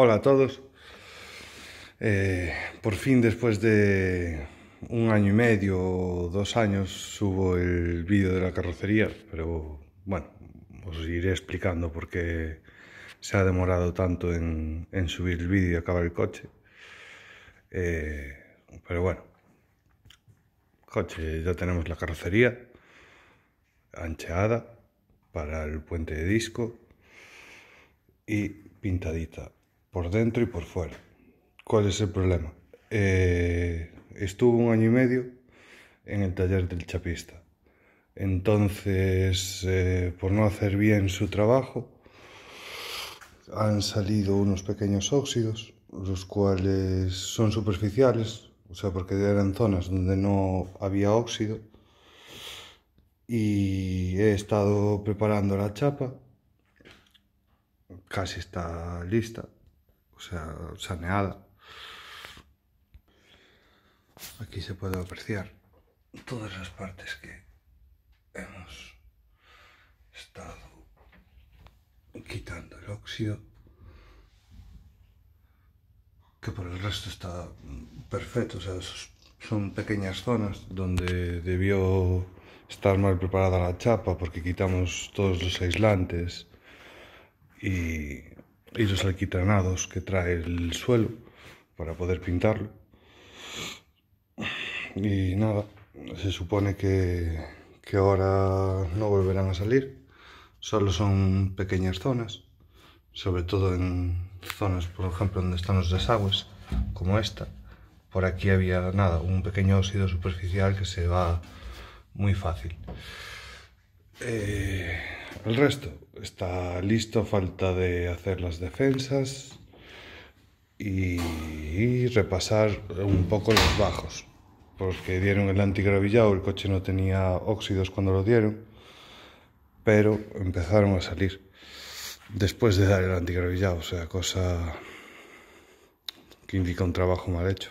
Hola a todos. Eh, por fin, después de un año y medio o dos años, subo el vídeo de la carrocería, pero bueno, os iré explicando por qué se ha demorado tanto en, subir el vídeo y acabar el coche. Eh, pero bueno, coche, ya tenemos la carrocería ancheada para el puente de disco y pintadita por dentro e por fora. Cual é o problema? Eh, estuvo un año y medio en el taller del chapista. Entonces, eh, por no hacer bien su trabajo, han salido unos pequeños óxidos, los cuales son superficiales, o sea, porque eran zonas donde no había óxido. Y he estado preparando la chapa, casi está lista o sea, saneada. Aquí se puede apreciar todas las partes que hemos estado quitando el óxido que por el resto está perfecto o sea son pequeñas zonas donde debió estar mal preparada la chapa porque quitamos todos los aislantes y y los alquitranados que trae el suelo para poder pintarlo. Y nada, se supone que, ahora no volverán a salir, solo son pequeñas zonas, sobre todo en zonas, por ejemplo, donde están los desagües, como esta. Por aquí había nada, un pequeño óxido superficial que se va muy fácil. Eh, el resto, está listo, falta de hacer las defensas y, repasar un poco los bajos, porque dieron el antigravillado, el coche no tenía óxidos cuando lo dieron, pero empezaron a salir después de dar el antigravillado, o sea, cosa que indica un trabajo mal hecho.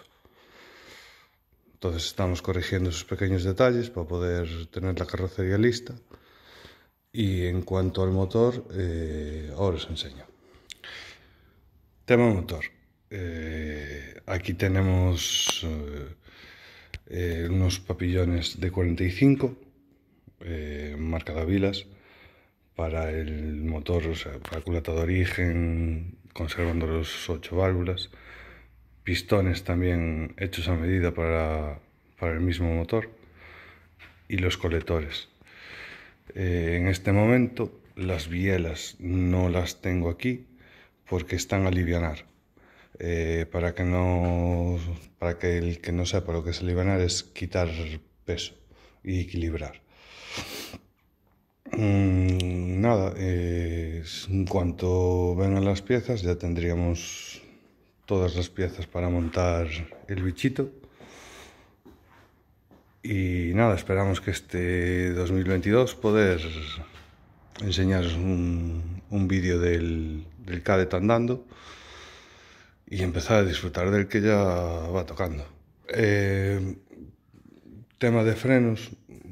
Entonces estamos corrigiendo esos pequeños detalles para poder tener la carrocería lista. Y en cuanto al motor, eh, ahora os enseño. Tema motor. Eh, aquí tenemos eh, unos papillones de 45, marca Davilas, para el motor, o sea, para culata de origen, conservando los ocho válvulas. Pistones también hechos a medida para, para el mismo motor. Y los colectores. Eh, en este momento las bielas no las tengo aquí porque están a alivianar. Eh, para que no para que el que no sepa lo que es alivianar es quitar peso y equilibrar. Mm, nada, en cuanto vengan las piezas ya tendríamos todas las piezas para montar el bichito. Y nada, esperamos que este 2022 poder enseñaros un, vídeo del, del cadet andando y empezar a disfrutar del que ya va tocando. Eh, tema de frenos,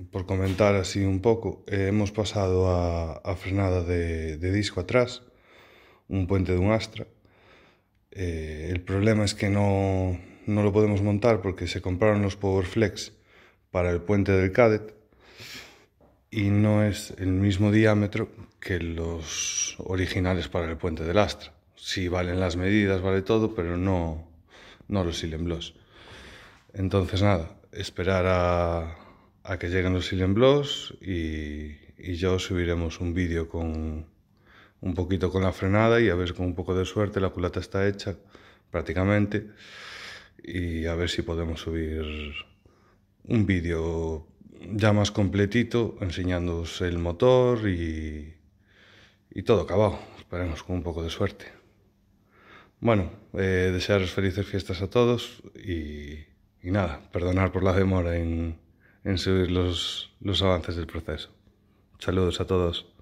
por comentar así un poco, eh, hemos pasado a, frenada de, disco atrás, un puente de un astra. Eh, el problema es que no, no, lo podemos montar porque se compraron los Powerflex para el puente del Cadet y no es el mismo diámetro que los originales para el puente del Astra. si valen las medidas, vale todo, pero no, no los silenblos. Entonces nada, esperar a, que lleguen los Silent y, y yo subiremos un vídeo con un poquito con la frenada y a ver con un poco de suerte la culata está hecha prácticamente y a ver si podemos subir un vídeo ya más completito enseñándoos el motor y, y todo acabado. Esperemos con un poco de suerte. Bueno, eh, desearos felices fiestas a todos y, nada, perdonar por la demora en, en subir los, los avances del proceso. Saludos a todos.